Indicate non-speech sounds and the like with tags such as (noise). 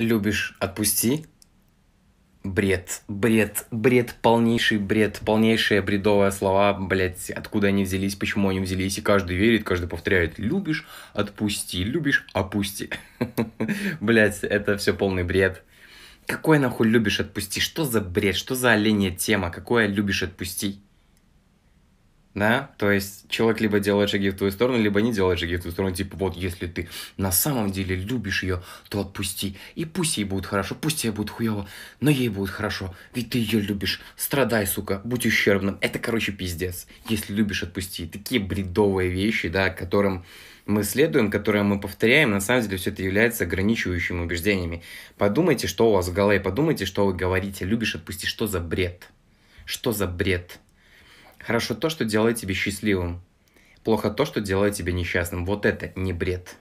любишь, отпусти. Бред, бред, бред, полнейший бред, полнейшие бредовые слова, блядь, откуда они взялись, почему они взялись, и каждый верит, каждый повторяет, любишь, отпусти, любишь, опусти. (laughs) Блядь, это все полный бред. Какой нахуй любишь, отпусти, что за бред, что за оленья тема, какое любишь, отпусти да, то есть человек либо делает шаги в твою сторону, либо не делает шаги в твою сторону, типа вот если ты на самом деле любишь ее, то отпусти, и пусть ей будет хорошо, пусть ей будет хуево, но ей будет хорошо, ведь ты ее любишь, страдай, сука, будь ущербным, это, короче, пиздец, если любишь, отпусти, такие бредовые вещи, да, которым мы следуем, которые мы повторяем, на самом деле все это является ограничивающими убеждениями. Подумайте, что у вас в голове, подумайте, что вы говорите, любишь, отпусти, что за бред, что за бред, Хорошо то, что делает тебя счастливым. Плохо то, что делает тебя несчастным. Вот это не бред.